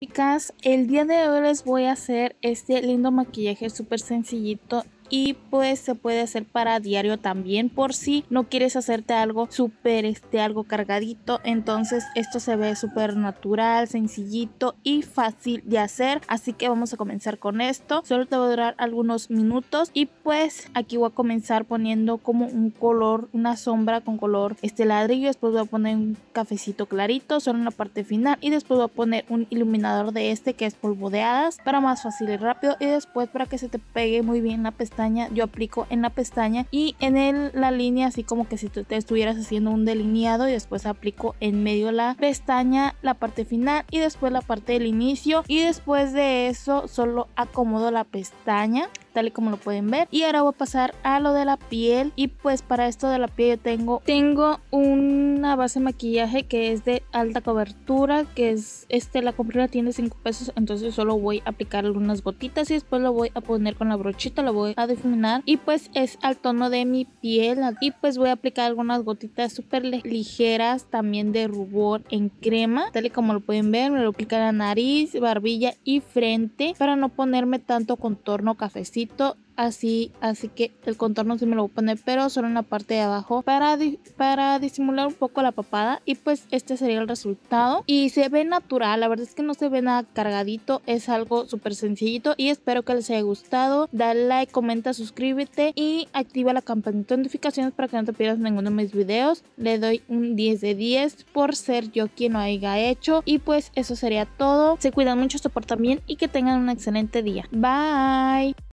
Chicas, el día de hoy les voy a hacer este lindo maquillaje súper sencillito y pues se puede hacer para diario también por si no quieres hacerte algo súper este algo cargadito entonces esto se ve súper natural sencillito y fácil de hacer así que vamos a comenzar con esto solo te va a durar algunos minutos y pues aquí voy a comenzar poniendo como un color una sombra con color este ladrillo después voy a poner un cafecito clarito solo en la parte final y después voy a poner un iluminador de este que es hadas para más fácil y rápido y después para que se te pegue muy bien la pestaña yo aplico en la pestaña y en el, la línea, así como que si tú te estuvieras haciendo un delineado y después aplico en medio la pestaña, la parte final y después la parte del inicio y después de eso solo acomodo la pestaña tal y como lo pueden ver. Y ahora voy a pasar a lo de la piel y pues para esto de la piel yo tengo, tengo una base de maquillaje que es de alta cobertura, que es, este, la compré la tiene 5 pesos, entonces solo voy a aplicar algunas gotitas y después lo voy a poner con la brochita, lo voy a difuminar y pues es al tono de mi piel y pues voy a aplicar algunas gotitas súper ligeras también de rubor en crema, tal y como lo pueden ver, me lo aplicaré a nariz, barbilla y frente para no ponerme tanto contorno cafecito así, así que el contorno sí me lo voy a poner, pero solo en la parte de abajo para, para disimular un poco la papada y pues este sería el resultado y se ve natural, la verdad es que no se ve nada cargadito, es algo súper sencillito y espero que les haya gustado, dale like, comenta, suscríbete y activa la campanita de notificaciones para que no te pierdas ninguno de mis videos, le doy un 10 de 10 por ser yo quien lo haya hecho y pues eso sería todo, se cuidan mucho, soportan bien y que tengan un excelente día, bye